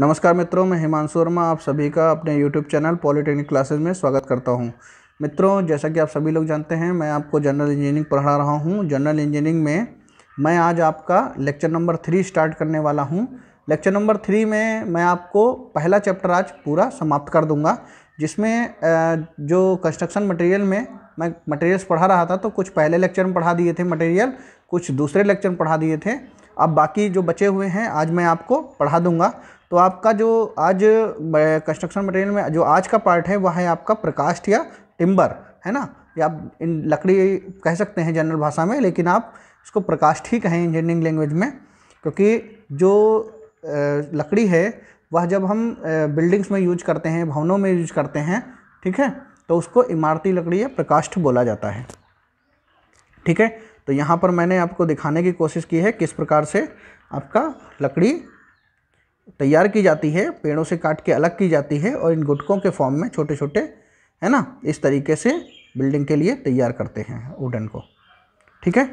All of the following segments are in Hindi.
नमस्कार मित्रों मैं हिमांशु वर्मा आप सभी का अपने यूट्यूब चैनल पॉलीटेक्निक क्लासेज में स्वागत करता हूं मित्रों जैसा कि आप सभी लोग जानते हैं मैं आपको जनरल इंजीनियरिंग पढ़ा रहा हूं जनरल इंजीनियरिंग में मैं आज आपका लेक्चर नंबर थ्री स्टार्ट करने वाला हूं लेक्चर नंबर थ्री में मैं आपको पहला चैप्टर आज पूरा समाप्त कर दूँगा जिसमें जो कंस्ट्रक्शन मटेरियल में मैं मटेरियल्स पढ़ा रहा था तो कुछ पहले लेक्चर में पढ़ा दिए थे मटेरियल कुछ दूसरे लेक्चर में पढ़ा दिए थे अब बाकी जो बचे हुए हैं आज मैं आपको पढ़ा दूंगा तो आपका जो आज कंस्ट्रक्शन मटेरियल में जो आज का पार्ट है वह है आपका प्रकाष्ठ या टिम्बर है ना या आप इन लकड़ी कह सकते हैं जनरल भाषा में लेकिन आप इसको प्रकाष्ठ ही कहें इंजीनियरिंग लैंग्वेज में क्योंकि जो लकड़ी है वह जब हम बिल्डिंग्स में यूज करते हैं भवनों में यूज करते हैं ठीक है तो उसको इमारती लकड़ी या प्रकाष्ठ बोला जाता है ठीक है तो यहाँ पर मैंने आपको दिखाने की कोशिश की है किस प्रकार से आपका लकड़ी तैयार की जाती है पेड़ों से काट के अलग की जाती है और इन गुटकों के फॉर्म में छोटे छोटे है ना इस तरीके से बिल्डिंग के लिए तैयार करते हैं वुडन को ठीक है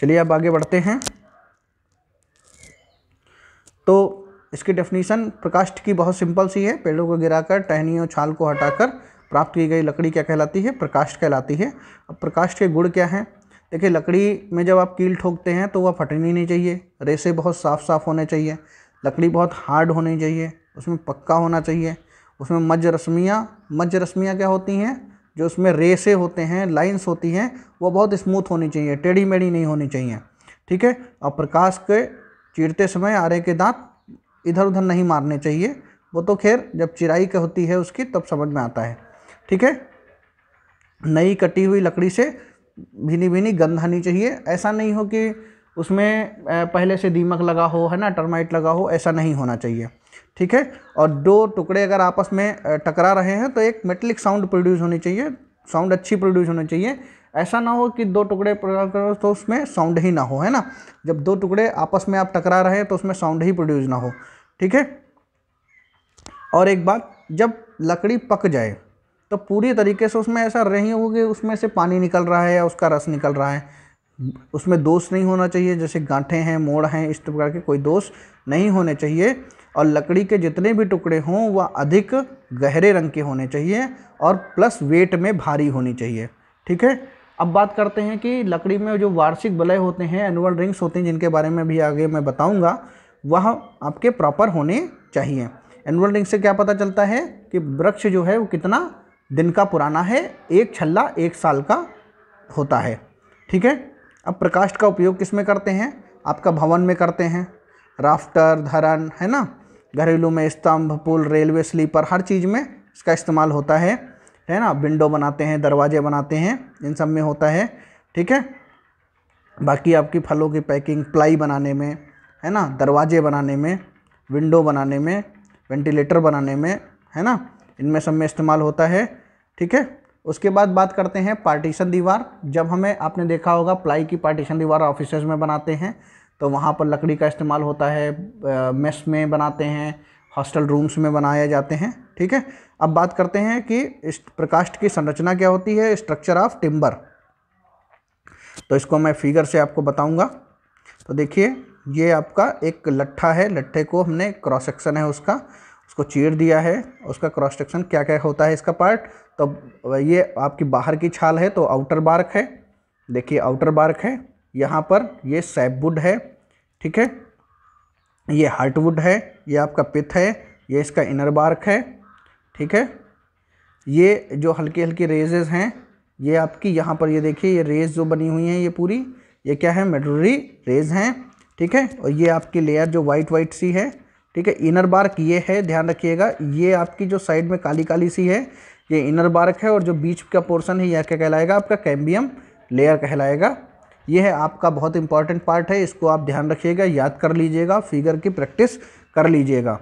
चलिए अब आगे बढ़ते हैं तो इसकी डेफिनेशन प्रकाष्ठ की बहुत सिंपल सी है पेड़ों को गिराकर टहनियों छाल को हटाकर प्राप्त की गई लकड़ी क्या कहलाती है प्रकाष्ठ कहलाती है अब प्रकाष्ठ के गुण क्या हैं देखिए लकड़ी में जब आप कील ठोकते हैं तो वह फटनी नहीं चाहिए रेसे बहुत साफ़ साफ़ होने चाहिए लकड़ी बहुत हार्ड होनी चाहिए उसमें पक्का होना चाहिए उसमें मज रस्मियाँ मज रस्मियाँ क्या होती हैं जो उसमें रेसे होते हैं लाइंस होती हैं वो बहुत स्मूथ होनी चाहिए टेढ़ी मेढ़ी नहीं होनी चाहिए ठीक है और प्रकाश के चीरते समय आरे के दांत इधर उधर नहीं मारने चाहिए वो तो खैर जब चिराई के होती है उसकी तब समझ में आता है ठीक है नई कटी हुई लकड़ी से भीनी भीनी गंध आनी चाहिए ऐसा नहीं हो कि उसमें पहले से दीमक लगा हो है ना टर्माइट लगा हो ऐसा नहीं होना चाहिए ठीक है और दो टुकड़े अगर आपस में टकरा रहे हैं तो एक मेटलिक साउंड प्रोड्यूस होनी चाहिए साउंड अच्छी प्रोड्यूस होनी चाहिए ऐसा ना हो कि दो टुकड़े करो तो उसमें साउंड ही ना हो है ना जब दो टुकड़े आपस में आप टकरा रहे हैं तो उसमें साउंड ही प्रोड्यूस ना हो ठीक है और एक बात जब लकड़ी पक जाए तो पूरी तरीके से उसमें ऐसा रही कि उसमें से पानी निकल रहा है या उसका रस निकल रहा है उसमें दोष नहीं होना चाहिए जैसे गांठे हैं मोड़ हैं इस प्रकार के कोई दोष नहीं होने चाहिए और लकड़ी के जितने भी टुकड़े हों वह अधिक गहरे रंग के होने चाहिए और प्लस वेट में भारी होनी चाहिए ठीक है अब बात करते हैं कि लकड़ी में जो वार्षिक बलय होते हैं एनुअल रिंग्स होते हैं जिनके बारे में भी आगे मैं बताऊंगा वह आपके प्रॉपर होने चाहिए एनुअल रिंग से क्या पता चलता है कि वृक्ष जो है वो कितना दिन का पुराना है एक छल्ला एक साल का होता है ठीक है अब प्रकाष्ठ का उपयोग किस में करते हैं आपका भवन में करते हैं राफ्टर धरन है ना घरेलू में स्तंभ पुल रेलवे स्लीपर हर चीज़ में इसका इस्तेमाल होता है है ना विंडो बनाते हैं दरवाजे बनाते हैं इन सब में होता है ठीक है बाकी आपकी फलों की पैकिंग प्लाई बनाने में है ना दरवाजे बनाने में विंडो बनाने में वेंटिलेटर बनाने में है ना इनमें सब में इस्तेमाल होता है ठीक है उसके बाद बात करते हैं पार्टीशन दीवार जब हमें आपने देखा होगा प्लाई की पार्टीशन दीवार ऑफिस में बनाते हैं तो वहाँ पर लकड़ी का इस्तेमाल होता है मेस में बनाते हैं हॉस्टल रूम्स में बनाए जाते हैं ठीक है अब बात करते हैं कि इस प्रकाष्ठ की संरचना क्या होती है स्ट्रक्चर ऑफ टिम्बर तो इसको मैं फिगर से आपको बताऊंगा तो देखिए ये आपका एक लट्ठा है लट्ठे को हमने क्रॉस सेक्शन है उसका उसको चीर दिया है उसका क्रॉस सेक्शन क्या क्या होता है इसका पार्ट तो ये आपकी बाहर की छाल है तो आउटर बार्क है देखिए आउटर बार्क है यहाँ पर ये सैपवुड है ठीक है ये हार्टवुड है ये आपका पिथ है ये इसका इनर बार्क है ठीक है ये जो हल्की हल्की रेजेज हैं ये आपकी यहाँ पर ये देखिए ये रेज जो बनी हुई हैं ये पूरी ये क्या है मेडोरी रेज हैं ठीक है और ये आपकी लेयर जो वाइट वाइट सी है ठीक है इनर बार्क ये है ध्यान रखिएगा ये आपकी जो साइड में काली काली सी है ये इनर बार्क है और जो बीच का पोर्शन है यह क्या कहलाएगा आपका कैम्बियम लेयर कहलाएगा ये है आपका बहुत इंपॉर्टेंट पार्ट है इसको आप ध्यान रखिएगा याद कर लीजिएगा फिगर की प्रैक्टिस कर लीजिएगा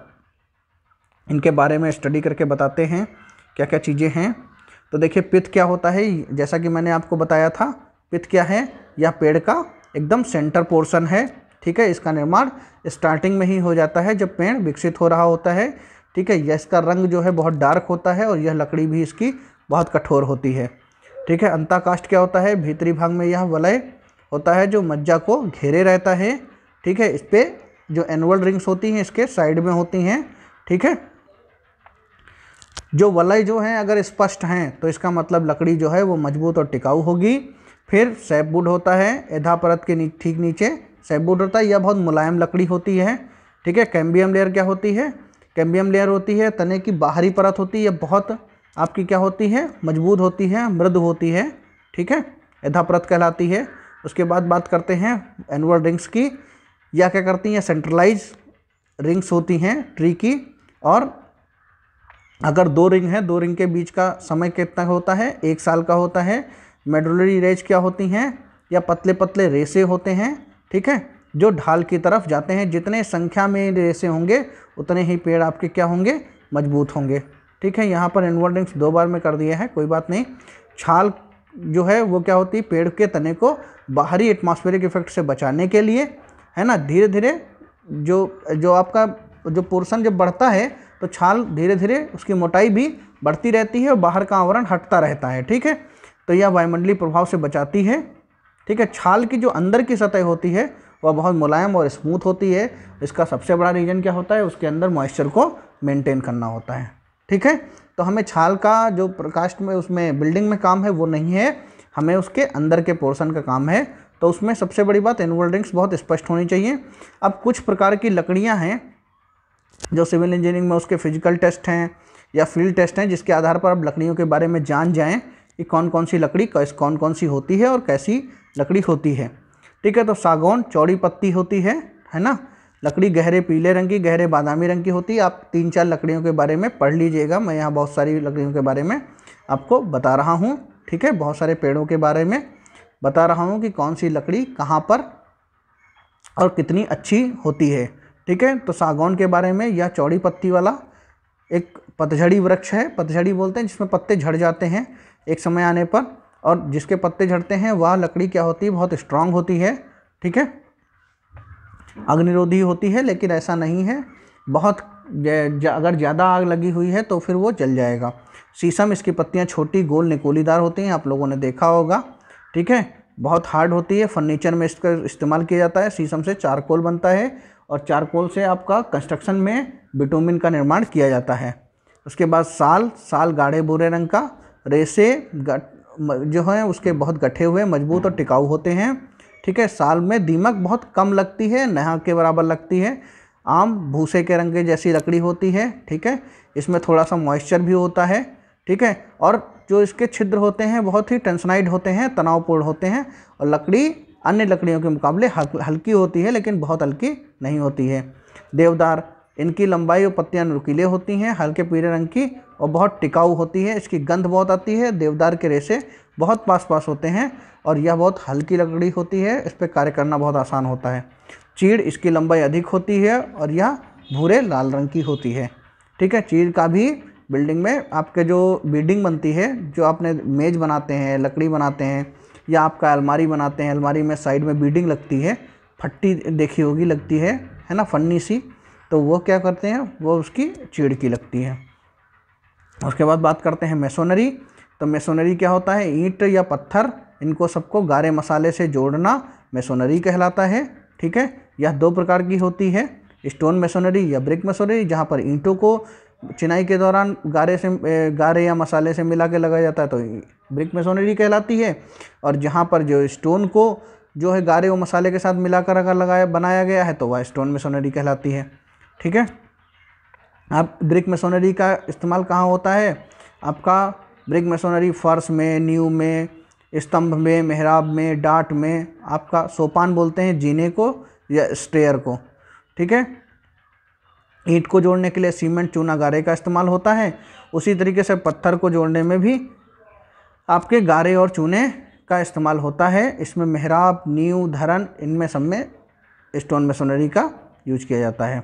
इनके बारे में स्टडी करके बताते हैं क्या क्या चीज़ें हैं तो देखिए पिथ क्या होता है जैसा कि मैंने आपको बताया था पिथ क्या है यह पेड़ का एकदम सेंटर पोर्शन है ठीक है इसका निर्माण स्टार्टिंग में ही हो जाता है जब पेड़ विकसित हो रहा होता है ठीक है यह इसका रंग जो है बहुत डार्क होता है और यह लकड़ी भी इसकी बहुत कठोर होती है ठीक है अंताकाष्ट क्या होता है भीतरी भाग में यह वलय होता है जो मज्जा को घेरे रहता है ठीक है इस पर जो एनुअल रिंग्स होती हैं इसके साइड में होती हैं ठीक है जो वलय जो हैं अगर स्पष्ट हैं तो इसका मतलब लकड़ी जो है वो मजबूत और टिकाऊ होगी फिर सैपवुड होता है एधा परत के नी, ठीक नीचे सैपवुड होता है यह बहुत मुलायम लकड़ी होती है ठीक है कैम्बियम लेयर क्या होती है कैम्बियम लेयर होती है तने की बाहरी परत होती है यह बहुत आपकी क्या होती है मजबूत होती है मृद होती है ठीक है यथा परत कहलाती है उसके बाद बात करते हैं एनुअल रिंग्स की या क्या करती हैं सेंट्रलाइज रिंग्स होती हैं ट्री की और अगर दो रिंग है दो रिंग के बीच का समय कितना होता है एक साल का होता है मेडुलरी रेज क्या होती हैं या पतले पतले रेसे होते हैं ठीक है जो ढाल की तरफ जाते हैं जितने संख्या में रेसे होंगे उतने ही पेड़ आपके क्या होंगे मजबूत होंगे ठीक है यहाँ पर इनवर्डिंग्स दो बार में कर दिया है कोई बात नहीं छाल जो है वो क्या होती है पेड़ के तने को बाहरी एटमॉस्फेरिक इफेक्ट से बचाने के लिए है ना धीरे धीरे जो जो आपका जो पोर्सन जब बढ़ता है तो छाल धीरे धीरे उसकी मोटाई भी बढ़ती रहती है और बाहर का आवरण हटता रहता है ठीक है तो यह वायुमंडलीय प्रभाव से बचाती है ठीक है छाल की जो अंदर की सतह होती है वह बहुत मुलायम और स्मूथ होती है इसका सबसे बड़ा रीज़न क्या होता है उसके अंदर मॉइस्चर को मेंटेन करना होता है ठीक है तो हमें छाल का जो प्रकाश में उसमें बिल्डिंग में काम है वो नहीं है हमें उसके अंदर के पोर्शन का काम है तो उसमें सबसे बड़ी बात एनुअल ड्रिंक्स बहुत स्पष्ट होनी चाहिए अब कुछ प्रकार की लकड़ियाँ हैं जो सिविल इंजीनियरिंग में उसके फिजिकल टेस्ट हैं या फील्ड टेस्ट हैं जिसके आधार पर आप लकड़ियों के बारे में जान जाएँ कि कौन कौन सी लकड़ी कैस कौन कौन सी होती है और कैसी लकड़ी होती है ठीक है तो सागौन चौड़ी पत्ती होती है है ना लकड़ी गहरे पीले रंग की गहरे बादामी रंग की होती है आप तीन चार लकड़ियों के बारे में पढ़ लीजिएगा मैं यहाँ बहुत सारी लकड़ियों के बारे में आपको बता रहा हूँ ठीक है बहुत सारे पेड़ों के बारे में बता रहा हूँ कि कौन सी लकड़ी कहाँ पर और कितनी अच्छी होती है ठीक है तो सागौन के बारे में यह चौड़ी पत्ती वाला एक पतझड़ी वृक्ष है पतझड़ी बोलते हैं जिसमें पत्ते झड़ जाते हैं एक समय आने पर और जिसके पत्ते झड़ते हैं वह लकड़ी क्या होती है बहुत स्ट्रांग होती है ठीक है अग्निरोधी होती है लेकिन ऐसा नहीं है बहुत जा, अगर ज़्यादा आग लगी हुई है तो फिर वो जल जाएगा शीशम इसकी पत्तियाँ छोटी गोल निकोलीदार होती हैं आप लोगों ने देखा होगा ठीक है बहुत हार्ड होती है फर्नीचर में इसका इस्तेमाल किया जाता है शीशम से चारकोल बनता है और चारकोल से आपका कंस्ट्रक्शन में बिटोमिन का निर्माण किया जाता है उसके बाद साल साल गाढ़े भूरे रंग का रेशे जो हैं उसके बहुत गठे हुए मजबूत और टिकाऊ होते हैं ठीक है साल में दीमक बहुत कम लगती है नहा के बराबर लगती है आम भूसे के रंग जैसी लकड़ी होती है ठीक है इसमें थोड़ा सा मॉइस्चर भी होता है ठीक है और जो इसके छिद्र होते हैं बहुत ही टेंसनाइड होते हैं तनावपूर्ण होते हैं और लकड़ी अन्य लकड़ियों के मुकाबले हल्की होती है लेकिन बहुत हल्की नहीं होती है देवदार इनकी लंबाई और पत्तियाँ नुकीले होती हैं हल्के पीले रंग की और बहुत टिकाऊ होती है इसकी गंध बहुत आती है देवदार के रेशे बहुत पास पास होते हैं और यह बहुत हल्की लकड़ी होती है इस पर कार्य करना बहुत आसान होता है चीड़ इसकी लंबाई अधिक होती है और यह भूरे लाल रंग की होती है ठीक है चीड़ का भी बिल्डिंग में आपके जो बिल्डिंग बनती है जो आपने मेज़ बनाते हैं लकड़ी बनाते हैं या आपका अलमारी बनाते हैं अलमारी में साइड में बिल्डिंग लगती है फट्टी देखी होगी लगती है है ना फन्नी सी तो वो क्या करते हैं वो उसकी चीड़ की लगती है उसके बाद बात करते हैं मेसोनरी तो मेसोनरी क्या होता है ईंट या पत्थर इनको सबको गारे मसाले से जोड़ना मेसोनरी कहलाता है ठीक है यह दो प्रकार की होती है स्टोन मेसोनरी या ब्रिक मेसोनरी जहाँ पर ईंटों को चिनाई के दौरान गारे से गारे या मसाले से मिला के लगाया जाता है तो ब्रिक मेसोनरी कहलाती है और जहाँ पर जो स्टोन को जो है गारे और मसाले के साथ मिलाकर अगर लगाया बनाया गया है तो वह स्टोन मेसोनरी कहलाती है ठीक है आप ब्रिक मशीनरी का इस्तेमाल कहाँ होता है आपका ब्रिक मशीनरी फ़र्श में न्यू में स्तंभ में मेहराब में डाट में आपका सोपान बोलते हैं जीने को या स्टेयर को ठीक है ईंट को जोड़ने के लिए सीमेंट चूना गारे का इस्तेमाल होता है उसी तरीके से पत्थर को जोड़ने में भी आपके गारे और चूने का इस्तेमाल होता है इसमें मेहराब नीव धरन इनमें सब में स्टोन मशीनरी का यूज किया जाता है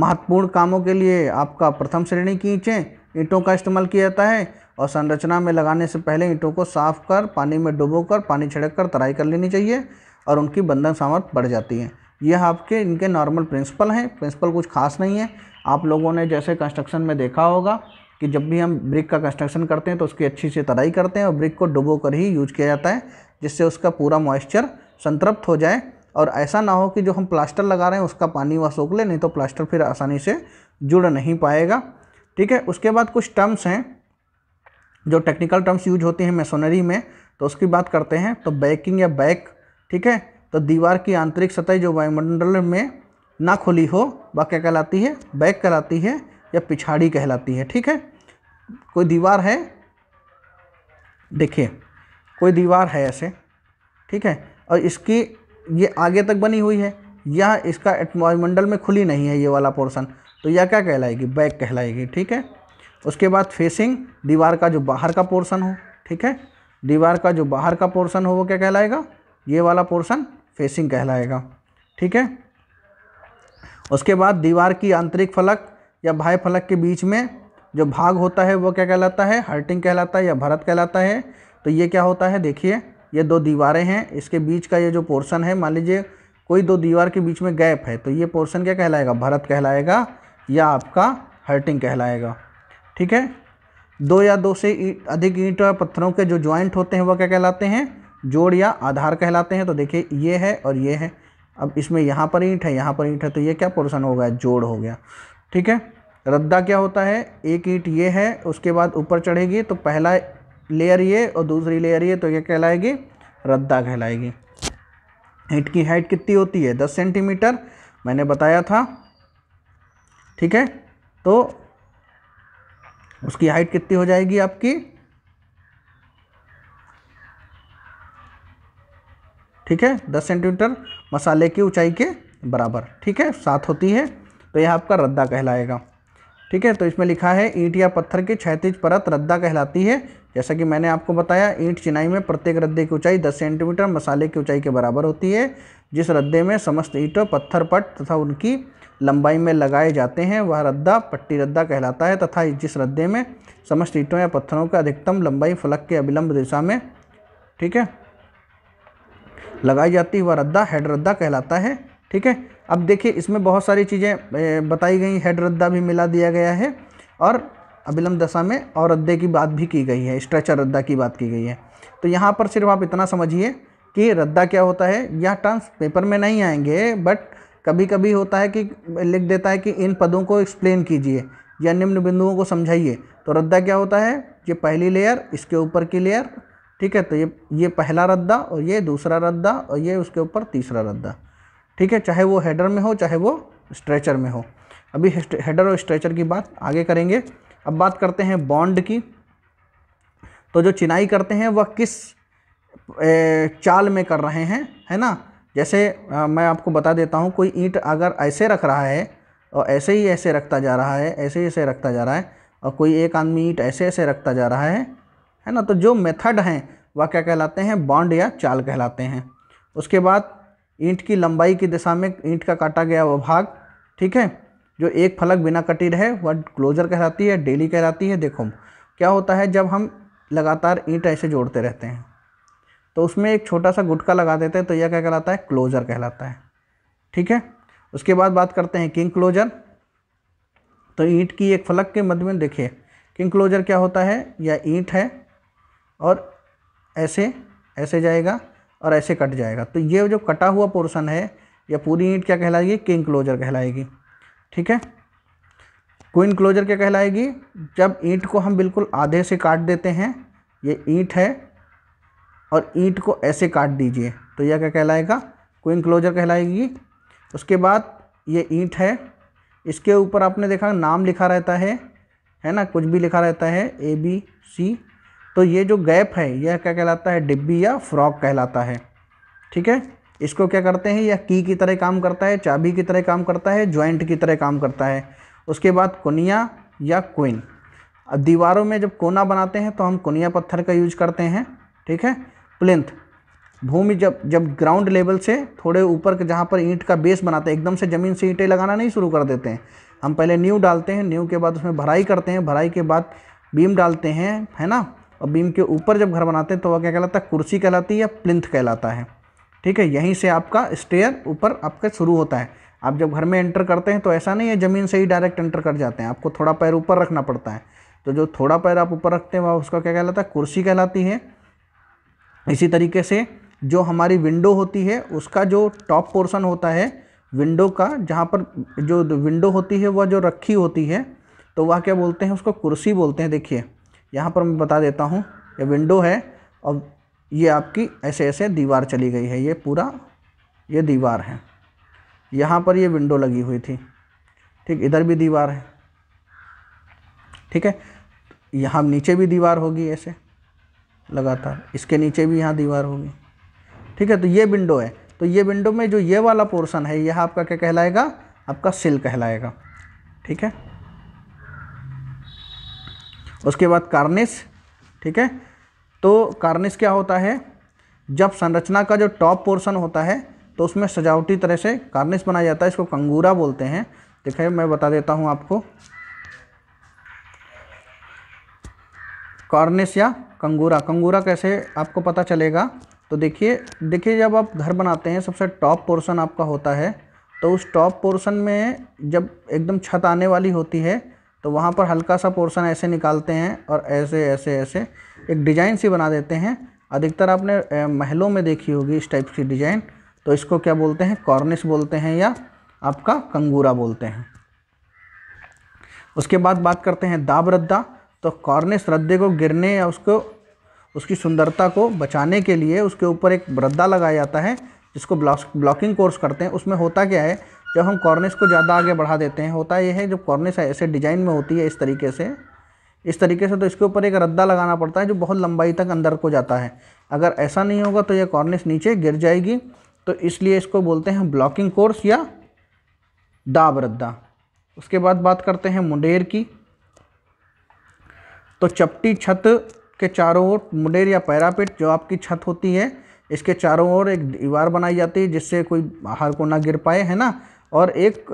महत्वपूर्ण कामों के लिए आपका प्रथम श्रेणी की ईंचें ईंटों का इस्तेमाल किया जाता है और संरचना में लगाने से पहले ईंटों को साफ कर पानी में डुबो कर पानी छिड़क कर तराई कर लेनी चाहिए और उनकी बंधन सामर्थ बढ़ जाती है यह आपके इनके नॉर्मल प्रिंसिपल हैं प्रिंसिपल कुछ खास नहीं है आप लोगों ने जैसे कंस्ट्रक्शन में देखा होगा कि जब भी हम ब्रिक का कंस्ट्रक्शन करते हैं तो उसकी अच्छी से तराई करते हैं और ब्रिक को डुबो कर ही यूज किया जाता है जिससे उसका पूरा मॉइस्चर संतृप्त हो जाए और ऐसा ना हो कि जो हम प्लास्टर लगा रहे हैं उसका पानी वह सोख ले नहीं तो प्लास्टर फिर आसानी से जुड़ नहीं पाएगा ठीक है उसके बाद कुछ टर्म्स हैं जो टेक्निकल टर्म्स यूज होती हैं मेसोनरी में तो उसकी बात करते हैं तो बैकिंग या बैक ठीक है तो दीवार की आंतरिक सतह जो वायुमंडल में ना खुली हो वह क्या कहलाती है बैक कहलाती है या पिछाड़ी कहलाती है ठीक है कोई दीवार है देखिए कोई दीवार है ऐसे ठीक है और इसकी ये आगे तक बनी हुई है यह इसका वायुमंडल में खुली नहीं है ये वाला पोर्सन तो यह क्या कहलाएगी बैक कहलाएगी ठीक है उसके बाद फेसिंग दीवार का जो बाहर का पोर्सन हो ठीक है दीवार का जो बाहर का पोर्सन हो वो क्या कहलाएगा ये वाला पोर्सन फेसिंग कहलाएगा ठीक है उसके बाद दीवार की आंतरिक फलक या भाई फलक के बीच में जो भाग होता है वो क्या कहलाता है हर्टिंग कहलाता है या भरत कहलाता है तो ये क्या होता है देखिए ये दो दीवारें हैं इसके बीच का ये जो पोर्शन है मान लीजिए कोई दो दीवार के बीच में गैप है तो ये पोर्शन क्या कहलाएगा भरत कहलाएगा या आपका हर्टिंग कहलाएगा ठीक है दो या दो से अधिक ईंट और पत्थरों के जो ज्वाइंट होते हैं वह क्या कहलाते हैं जोड़ या आधार कहलाते हैं तो देखिए ये है और ये है अब इसमें यहाँ पर ईंट है यहाँ पर ईंट है तो ये क्या पोर्शन हो गया जोड़ हो गया ठीक है रद्दा क्या होता है एक ईंट ये है उसके बाद ऊपर चढ़ेगी तो पहला लेयर ये और दूसरी लेयर ये तो ये कहलाएगी रद्दा कहलाएगी ईट की हाइट कितनी होती है दस सेंटीमीटर मैंने बताया था ठीक है तो उसकी हाइट कितनी हो जाएगी आपकी ठीक है दस सेंटीमीटर मसाले की ऊंचाई के बराबर ठीक है सात होती है तो यह आपका रद्दा कहलाएगा ठीक है तो इसमें लिखा है ईंट या पत्थर की क्षैतिज परत रद्दा कहलाती है जैसा कि मैंने आपको बताया ईंट चिनाई में प्रत्येक रद्दे की ऊंचाई 10 सेंटीमीटर मसाले की ऊंचाई के बराबर होती है जिस रद्दे में समस्त ईंटों पत्थर पट तथा उनकी लंबाई में लगाए जाते हैं वह रद्दा पट्टी रद्दा कहलाता है तथा जिस रद्दे में समस्त ईंटों या पत्थरों का अधिकतम लंबाई फलक के अभिलंब दिशा में ठीक है लगाई जाती वह रद्दा हेड रद्दा कहलाता है ठीक है अब देखिए इसमें बहुत सारी चीज़ें बताई गई हेड रद्दा भी मिला दिया गया है और अभिलंब दशा में और रद्दे की बात भी की गई है स्ट्रेचर रद्दा की बात की गई है तो यहाँ पर सिर्फ आप इतना समझिए कि रद्दा क्या होता है यह टर्म्स पेपर में नहीं आएंगे बट कभी कभी होता है कि लिख देता है कि इन पदों को एक्सप्लेन कीजिए या निम्न बिंदुओं को समझाइए तो रद्दा क्या होता है ये पहली लेयर इसके ऊपर की लेयर ठीक है तो ये ये पहला रद्दा और ये दूसरा रद्दा और ये उसके ऊपर तीसरा रद्दा ठीक है चाहे वो हेडर में हो चाहे वो स्ट्रेचर में हो अभी हेडर और स्ट्रेचर की बात आगे करेंगे अब बात करते हैं बॉन्ड की तो जो चिनाई करते हैं वह किस चाल में कर रहे हैं है ना जैसे आ, मैं आपको बता देता हूँ कोई ईंट अगर ऐसे रख रहा है और ऐसे ही ऐसे रखता जा रहा है ऐसे ही ऐसे रखता जा रहा है और कोई एक आदमी ईंट ऐसे ऐसे रखता जा रहा है है ना तो जो मेथड हैं वह क्या कहलाते हैं बॉन्ड या चाल कहलाते हैं उसके बाद ईंट की लंबाई की दिशा में ईंट का काटा गया वह भाग ठीक है जो एक फलक बिना कटी रहे वह क्लोजर कहलाती है डेली कहलाती है देखो क्या होता है जब हम लगातार ईंट ऐसे जोड़ते रहते हैं तो उसमें एक छोटा सा गुटका लगा देते हैं तो यह क्या कहलाता है क्लोजर कहलाता है ठीक है उसके बाद बात करते हैं किंग क्लोजर तो ईंट की एक फलक के मध्य में देखिए किंग क्लोजर क्या होता है यह ईंट है और ऐसे ऐसे जाएगा और ऐसे कट जाएगा तो ये जो कटा हुआ पोर्शन है यह पूरी ईंट क्या कहलाएगी किंग क्लोजर कहलाएगी ठीक है क्विन क्लोजर क्या कहलाएगी जब ईंट को हम बिल्कुल आधे से काट देते हैं ये ईंट है और ईंट को ऐसे काट दीजिए तो यह क्या कहलाएगा क्विन क्लोजर कहलाएगी उसके बाद ये ईंट है इसके ऊपर आपने देखा नाम लिखा रहता है है ना कुछ भी लिखा रहता है ए बी सी तो ये जो गैप है यह क्या कहलाता है डिब्बी या फ्रॉक कहलाता है ठीक है इसको क्या करते हैं यह की की तरह काम करता है चाबी की तरह काम करता है ज्वाइंट की तरह काम करता है उसके बाद कुनिया या क्विन अब दीवारों में जब कोना बनाते हैं तो हम कुनिया पत्थर का यूज करते हैं ठीक है प्लिंथ भूमि जब जब ग्राउंड लेवल से थोड़े ऊपर जहाँ पर ईंट का बेस बनाते हैं एकदम से ज़मीन से ईंटें लगाना नहीं शुरू कर देते हैं हम पहले न्यू डालते हैं न्यू के बाद उसमें भराई करते हैं भराई के बाद बीम डालते हैं है ना और बीम के ऊपर जब घर बनाते हैं तो वह क्या कहलाता है कुर्सी कहलाती है या प्लिंथ कहलाता है ठीक है यहीं से आपका स्टेयर ऊपर आपका शुरू होता है आप जब घर में एंटर करते हैं तो ऐसा नहीं है ज़मीन से ही डायरेक्ट एंटर कर जाते हैं आपको थोड़ा पैर ऊपर रखना पड़ता है तो जो थोड़ा पैर आप ऊपर रखते हैं वह उसका क्या कहलाता है कुर्सी कहलाती है इसी तरीके से जो हमारी विंडो होती है उसका जो टॉप पोर्शन होता है विंडो का जहाँ पर जो विंडो होती है वह जो रखी होती है तो वह क्या बोलते हैं उसको कुर्सी बोलते हैं देखिए यहाँ पर मैं बता देता हूँ ये विंडो है और ये आपकी ऐसे ऐसे दीवार चली गई है ये पूरा ये दीवार है यहाँ पर ये विंडो लगी हुई थी ठीक इधर भी दीवार है ठीक है यहाँ नीचे भी दीवार होगी ऐसे लगातार इसके नीचे भी यहाँ दीवार होगी ठीक है तो ये विंडो है तो ये विंडो में जो ये वाला पोर्शन है यह आपका क्या कहलाएगा आपका सिल कहलाएगा ठीक है उसके बाद कार्निस ठीक है तो कार्निस क्या होता है जब संरचना का जो टॉप पोर्शन होता है तो उसमें सजावटी तरह से कार्निस बनाया जाता है इसको कंगूरा बोलते हैं देखिए मैं बता देता हूँ आपको कार्निस या कंगूरा कंगूरा कैसे आपको पता चलेगा तो देखिए देखिए जब आप घर बनाते हैं सबसे टॉप पोर्शन आपका होता है तो उस टॉप पोर्शन में जब एकदम छत आने वाली होती है तो वहाँ पर हल्का सा पोर्शन ऐसे निकालते हैं और ऐसे ऐसे ऐसे एक डिज़ाइन सी बना देते हैं अधिकतर आपने महलों में देखी होगी इस टाइप की डिज़ाइन तो इसको क्या बोलते हैं कॉर्निस बोलते हैं या आपका कंगूरा बोलते हैं उसके बाद बात करते हैं दाब रद्दा तो कॉर्निस रद्दे को गिरने या उसको उसकी सुंदरता को बचाने के लिए उसके ऊपर एक रद्दा लगाया जाता है जिसको ब्लॉकिंग कोर्स करते हैं उसमें होता क्या है जब हम कॉर्निस को ज़्यादा आगे बढ़ा देते हैं होता यह है जब कॉर्निस ऐसे डिज़ाइन में होती है इस तरीके से इस तरीके से तो इसके ऊपर एक रद्दा लगाना पड़ता है जो बहुत लंबाई तक अंदर को जाता है अगर ऐसा नहीं होगा तो यह कॉर्निस नीचे गिर जाएगी तो इसलिए इसको बोलते हैं ब्लॉकिंग कोर्स या दाब रद्दा उसके बाद बात करते हैं मुंडेर की तो चपटी छत के चारों ओर मुंडेर या पैरापिट जो आपकी छत होती है इसके चारों ओर एक दीवार बनाई जाती है जिससे कोई बाहर को ना गिर पाए है ना और एक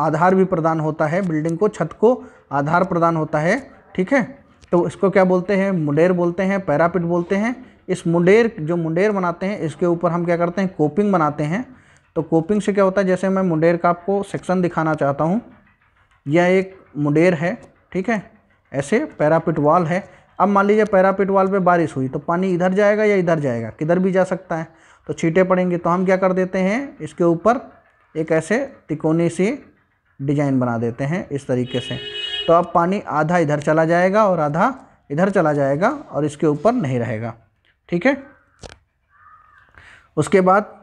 आधार भी प्रदान होता है बिल्डिंग को छत को आधार प्रदान होता है ठीक है तो इसको क्या बोलते हैं मुंडेर बोलते हैं पैरापिट बोलते हैं इस मुंडेर जो मुंडेर बनाते हैं इसके ऊपर हम क्या करते हैं कोपिंग बनाते हैं तो कोपिंग से क्या होता है जैसे मैं मुंडेर का आपको सेक्शन दिखाना चाहता हूँ यह एक मुंडेर है ठीक है ऐसे पैरापिट वाल है अब मान लीजिए पैरापिट वाल पे बारिश हुई तो पानी इधर जाएगा या इधर जाएगा किधर भी जा सकता है तो छीटे पड़ेंगे तो हम क्या कर देते हैं इसके ऊपर एक ऐसे तिकोनी सी डिजाइन बना देते हैं इस तरीके से तो अब पानी आधा इधर चला जाएगा और आधा इधर चला जाएगा और इसके ऊपर नहीं रहेगा ठीक है उसके बाद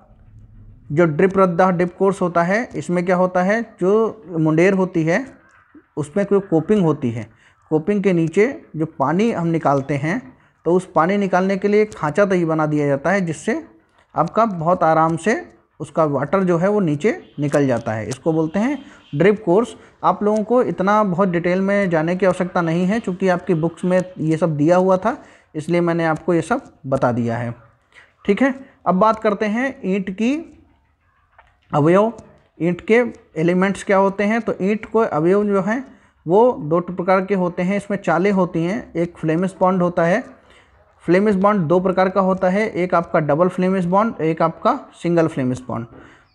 जो ड्रिप रद्दा ड्रिप कोर्स होता है इसमें क्या होता है जो मुंडेर होती है उसमें कोई कोपिंग होती है कोपिंग के नीचे जो पानी हम निकालते हैं तो उस पानी निकालने के लिए खांचा तो ही बना दिया जाता है जिससे आपका बहुत आराम से उसका वाटर जो है वो नीचे निकल जाता है इसको बोलते हैं ड्रिप कोर्स आप लोगों को इतना बहुत डिटेल में जाने की आवश्यकता नहीं है चूँकि आपकी बुक्स में ये सब दिया हुआ था इसलिए मैंने आपको ये सब बता दिया है ठीक है अब बात करते हैं ईंट की अवयव ईंट के एलिमेंट्स क्या होते हैं तो ईंट को अवयव जो हैं वो दो प्रकार के होते हैं इसमें चालें होती हैं एक फ्लेमिस पॉन्ड होता है फ्लेमिस बॉन्ड दो प्रकार का होता है एक आपका डबल फ्लेमिस बॉन्ड एक आपका सिंगल फ्लेमिस बॉन्ड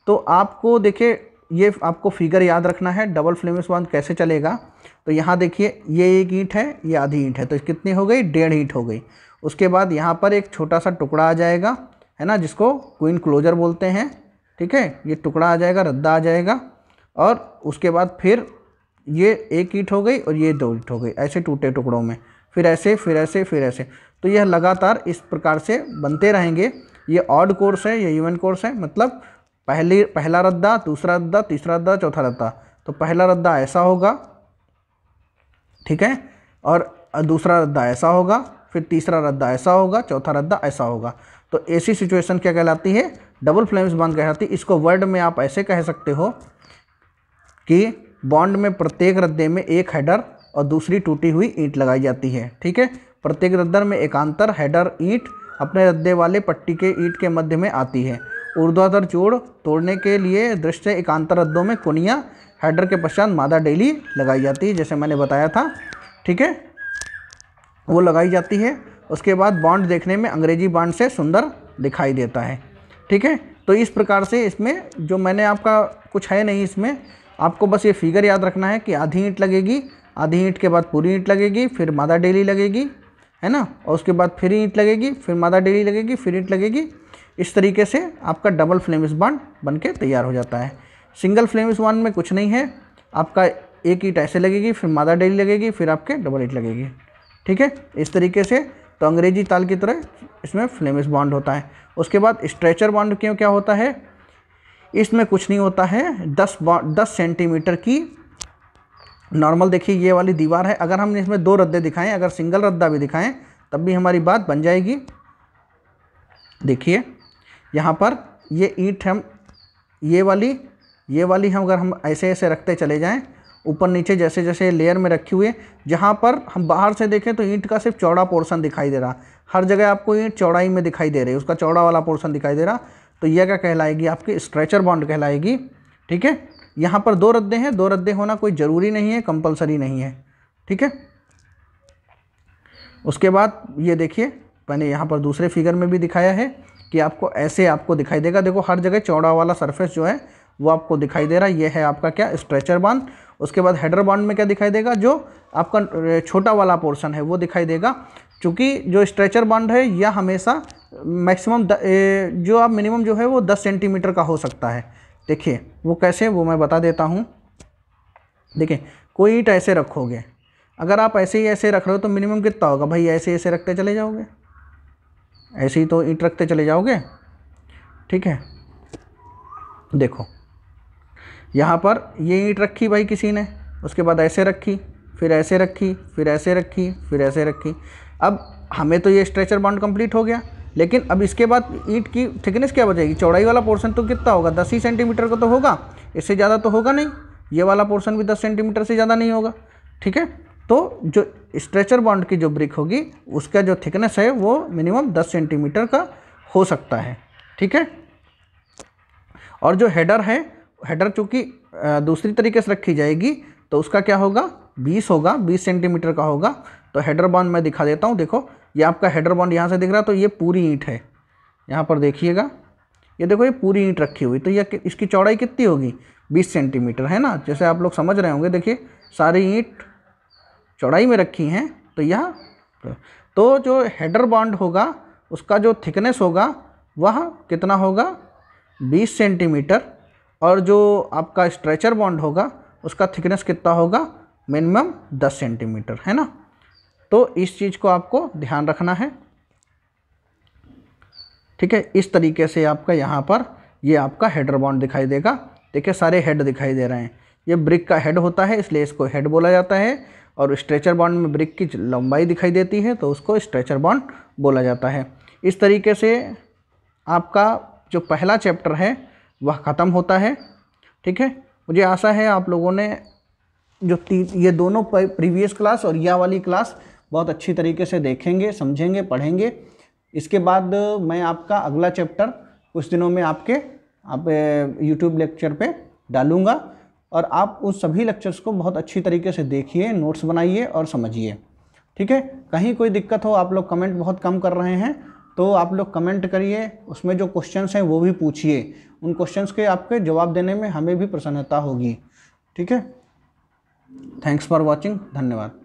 तो आपको देखिए ये आपको फिगर याद रखना है डबल फ्लेमिस बॉन्ड कैसे चलेगा तो यहाँ देखिए ये एक ईंट है ये आधी ईंट है तो कितनी हो गई डेढ़ ईंट हो गई उसके बाद यहाँ पर एक छोटा सा टुकड़ा आ जाएगा है ना जिसको क्वीन क्लोजर बोलते हैं ठीक है ये टुकड़ा आ जाएगा रद्दा आ जाएगा और उसके बाद फिर ये एक ईट हो गई और ये दो ईट हो गई ऐसे टूटे टुकड़ों में फिर ऐसे फिर ऐसे फिर ऐसे तो यह लगातार इस प्रकार से बनते रहेंगे ये ऑड कोर्स है ये इवन कोर्स है मतलब पहली पहला रद्दा दूसरा रद्दा तीसरा रद्दा चौथा रद्दा तो पहला रद्दा ऐसा होगा ठीक है और दूसरा रद्दा ऐसा होगा फिर तीसरा रद्दा ऐसा होगा चौथा रद्दा ऐसा होगा तो ऐसी सिचुएशन क्या कहलाती है डबल फ्लेम्स बॉन्ड कहलाती है इसको वर्ड में आप ऐसे कह सकते हो कि बॉन्ड में प्रत्येक रद्दे में एक हेडर और दूसरी टूटी हुई ईंट लगाई जाती है ठीक है प्रत्येक रद्दर में एकांतर हेडर ईंट अपने रद्दे वाले पट्टी के ईंट के मध्य में आती है ऊर्ध्वाधर चूड़ तोड़ने के लिए दृष्टि एकांतर रद्दों में कुनिया हेडर के पश्चात मादा डेली लगाई जाती है जैसे मैंने बताया था ठीक है वो लगाई जाती है उसके बाद बॉन्ड देखने में अंग्रेजी बॉन्ड से सुंदर दिखाई देता है ठीक है तो इस प्रकार से इसमें जो मैंने आपका कुछ है नहीं इसमें आपको बस ये फिगर याद रखना है कि आधी ईंट लगेगी आधी ईंट के बाद पूरी ईंट लगेगी फिर मादा डेली लगेगी है ना और उसके बाद फिर ईंट लगेगी फिर मादा डेली लगेगी फिर ईंट लगेगी इस तरीके से आपका डबल फ्लेमिस बांड बन के तैयार हो जाता है सिंगल फ्लेमिस बांड में कुछ नहीं है आपका एक ईट ऐसे लगेगी फिर मादा डेली लगेगी फिर आपके डबल ईट लगेगी ठीक है इस तरीके से तो अंग्रेजी ताल की तरह इसमें फ्लेमिस बॉन्ड होता है उसके बाद स्ट्रेचर बॉन्ड क्यों क्या होता है इसमें कुछ नहीं होता है दस दस सेंटीमीटर की नॉर्मल देखिए ये वाली दीवार है अगर हम इसमें दो रद्दे दिखाएं अगर सिंगल रद्दा भी दिखाएं तब भी हमारी बात बन जाएगी देखिए यहाँ पर ये ईंट हम ये वाली ये वाली हम अगर हम ऐसे ऐसे रखते चले जाएं ऊपर नीचे जैसे जैसे लेयर में रखी हुई है जहाँ पर हम बाहर से देखें तो ईंट का सिर्फ चौड़ा पोर्सन दिखाई दे रहा हर जगह आपको ईंट चौड़ाई में दिखाई दे रही है उसका चौड़ा वाला पोर्सन दिखाई दे रहा तो यह क्या कहलाएगी आपकी स्ट्रेचर बॉन्ड कहलाएगी ठीक है यहाँ पर दो रद्दे हैं दो रद्दे होना कोई ज़रूरी नहीं है कंपलसरी नहीं है ठीक है उसके बाद ये देखिए मैंने यहाँ पर दूसरे फिगर में भी दिखाया है कि आपको ऐसे आपको दिखाई देगा देखो हर जगह चौड़ा वाला सरफेस जो है वो आपको दिखाई दे रहा है ये है आपका क्या स्ट्रेचर बांध उसके बाद हेडर बांध में क्या दिखाई देगा जो आपका छोटा वाला पोर्शन है वो दिखाई देगा चूँकि जो स्ट्रेचर बांध है यह हमेशा मैक्सिमम जो आप मिनिमम जो है वो 10 सेंटीमीटर का हो सकता है देखिए वो कैसे वो मैं बता देता हूँ देखिए कोई ईट ऐसे रखोगे अगर आप ऐसे ही ऐसे रख रहे हो तो मिनिमम कितना होगा भाई ऐसे ऐसे रखते चले जाओगे ऐसे ही तो ईट रखते चले जाओगे ठीक है देखो यहाँ पर ये ईट रखी भाई किसी ने उसके बाद ऐसे रखी फिर ऐसे रखी फिर ऐसे रखी फिर ऐसे रखी अब हमें तो ये स्ट्रेचर बाउंड कंप्लीट हो गया लेकिन अब इसके बाद ईट की थिकनेस क्या बचेगी चौड़ाई वाला पोर्शन तो कितना होगा दस ही सेंटीमीटर का तो होगा इससे ज़्यादा तो होगा नहीं ये वाला पोर्शन भी दस सेंटीमीटर से ज़्यादा नहीं होगा ठीक है तो जो स्ट्रेचर बाउंड की जो ब्रिक होगी उसका जो थिकनेस है वो मिनिमम दस सेंटीमीटर का हो सकता है ठीक है और जो हेडर है हेडर चूँकि दूसरी तरीके से रखी जाएगी तो उसका क्या होगा बीस होगा बीस सेंटीमीटर का होगा तो हेडर बॉन्ड मैं दिखा देता हूँ देखो ये आपका हेडर बॉन्ड यहाँ से दिख रहा है तो ये पूरी ईंट है यहाँ पर देखिएगा ये देखो ये पूरी ईंट रखी हुई तो ये इसकी चौड़ाई कितनी होगी बीस सेंटीमीटर है ना जैसे आप लोग समझ रहे होंगे देखिए सारी ईंट चौड़ाई में रखी हैं तो यह तो जो हेडर बॉन्ड होगा उसका जो थिकनेस होगा वह कितना होगा 20 सेंटीमीटर और जो आपका स्ट्रेचर बॉन्ड होगा उसका थिकनेस कितना होगा मिनिमम 10 सेंटीमीटर है ना तो इस चीज़ को आपको ध्यान रखना है ठीक है इस तरीके से आपका यहाँ पर ये आपका हेडर बॉन्ड दिखाई देगा देखिए सारे हेड दिखाई दे रहे हैं ये ब्रिक का हेड होता है इसलिए इसको हेड बोला जाता है और स्ट्रेचर बॉन्ड में ब्रिक की लंबाई दिखाई देती है तो उसको स्ट्रेचर बॉन्ड बोला जाता है इस तरीके से आपका जो पहला चैप्टर है वह ख़त्म होता है ठीक है मुझे आशा है आप लोगों ने जो ये दोनों प्रीवियस क्लास और यह वाली क्लास बहुत अच्छी तरीके से देखेंगे समझेंगे पढ़ेंगे इसके बाद मैं आपका अगला चैप्टर कुछ दिनों में आपके आप यूट्यूब लेक्चर पर डालूँगा और आप उस सभी लेक्चर्स को बहुत अच्छी तरीके से देखिए नोट्स बनाइए और समझिए ठीक है कहीं कोई दिक्कत हो आप लोग कमेंट बहुत कम कर रहे हैं तो आप लोग कमेंट करिए उसमें जो क्वेश्चंस हैं वो भी पूछिए उन क्वेश्चंस के आपके जवाब देने में हमें भी प्रसन्नता होगी ठीक है थैंक्स फॉर वॉचिंग धन्यवाद